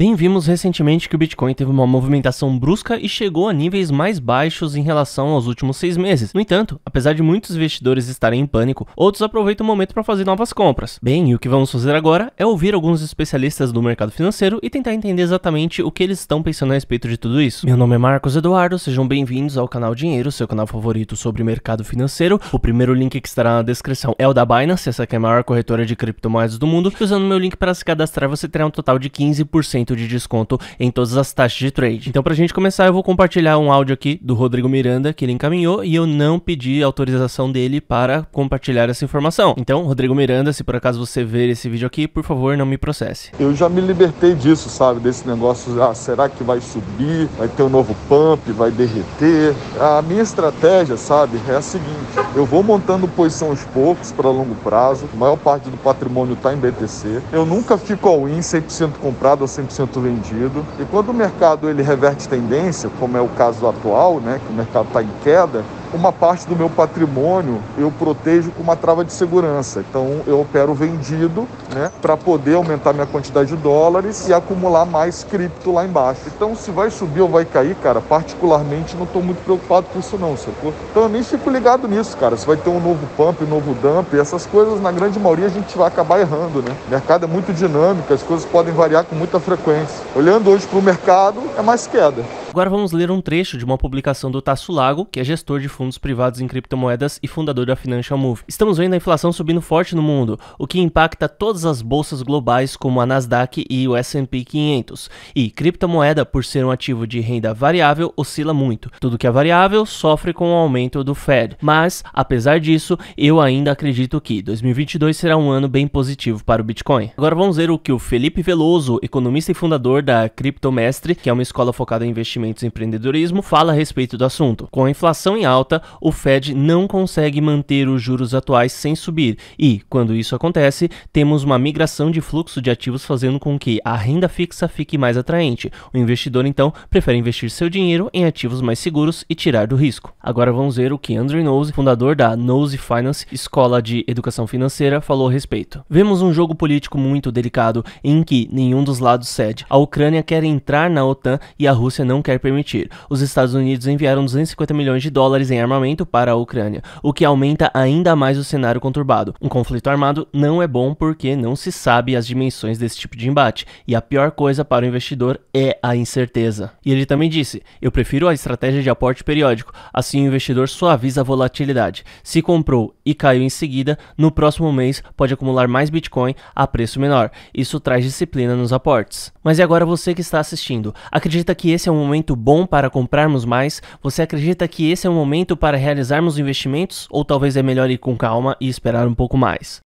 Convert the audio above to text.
Bem, vimos recentemente que o Bitcoin teve uma movimentação brusca e chegou a níveis mais baixos em relação aos últimos seis meses. No entanto, apesar de muitos investidores estarem em pânico, outros aproveitam o momento para fazer novas compras. Bem, e o que vamos fazer agora é ouvir alguns especialistas do mercado financeiro e tentar entender exatamente o que eles estão pensando a respeito de tudo isso. Meu nome é Marcos Eduardo, sejam bem-vindos ao canal Dinheiro, seu canal favorito sobre mercado financeiro. O primeiro link que estará na descrição é o da Binance, essa que é a maior corretora de criptomoedas do mundo. E usando meu link para se cadastrar, você terá um total de 15% de desconto em todas as taxas de trade. Então, para a gente começar, eu vou compartilhar um áudio aqui do Rodrigo Miranda que ele encaminhou e eu não pedi autorização dele para compartilhar essa informação. Então, Rodrigo Miranda, se por acaso você ver esse vídeo aqui, por favor, não me processe. Eu já me libertei disso, sabe? Desse negócio, ah, será que vai subir? Vai ter um novo pump? Vai derreter? A minha estratégia, sabe, é a seguinte. Eu vou montando posição aos poucos para longo prazo. A maior parte do patrimônio está em BTC. Eu nunca fico ao in 100% comprado ou 100% vendido. E quando o mercado ele reverte tendência, como é o caso atual, né, que o mercado está em queda, uma parte do meu patrimônio eu protejo com uma trava de segurança. Então eu opero vendido, né, para poder aumentar minha quantidade de dólares e acumular mais cripto lá embaixo. Então se vai subir ou vai cair, cara, particularmente não estou muito preocupado com isso não, sacou? Então eu nem fico ligado nisso, cara. Se vai ter um novo pump, um novo dump, essas coisas na grande maioria a gente vai acabar errando, né? O mercado é muito dinâmico, as coisas podem variar com muita frequência. Olhando hoje para o mercado, é mais queda. Agora vamos ler um trecho de uma publicação do Tasso Lago, que é gestor de fundos privados em criptomoedas e fundador da Financial Move. Estamos vendo a inflação subindo forte no mundo, o que impacta todas as bolsas globais como a Nasdaq e o S&P 500. E criptomoeda, por ser um ativo de renda variável, oscila muito. Tudo que é variável sofre com o aumento do Fed. Mas, apesar disso, eu ainda acredito que 2022 será um ano bem positivo para o Bitcoin. Agora vamos ver o que o Felipe Veloso, economista e fundador da Criptomestre, que é uma escola focada em investimentos Investimentos e Empreendedorismo fala a respeito do assunto. Com a inflação em alta, o Fed não consegue manter os juros atuais sem subir e, quando isso acontece, temos uma migração de fluxo de ativos fazendo com que a renda fixa fique mais atraente. O investidor, então, prefere investir seu dinheiro em ativos mais seguros e tirar do risco. Agora vamos ver o que Andrew Nose, fundador da Nose Finance, escola de educação financeira, falou a respeito. Vemos um jogo político muito delicado em que nenhum dos lados cede. A Ucrânia quer entrar na OTAN e a Rússia não quer quer permitir. Os Estados Unidos enviaram 250 milhões de dólares em armamento para a Ucrânia, o que aumenta ainda mais o cenário conturbado. Um conflito armado não é bom porque não se sabe as dimensões desse tipo de embate, e a pior coisa para o investidor é a incerteza. E ele também disse: Eu prefiro a estratégia de aporte periódico, assim o investidor suaviza a volatilidade. Se comprou e caiu em seguida, no próximo mês pode acumular mais Bitcoin a preço menor. Isso traz disciplina nos aportes. Mas e agora você que está assistindo? Acredita que esse é o momento? momento bom para comprarmos mais? Você acredita que esse é o momento para realizarmos investimentos? Ou talvez é melhor ir com calma e esperar um pouco mais?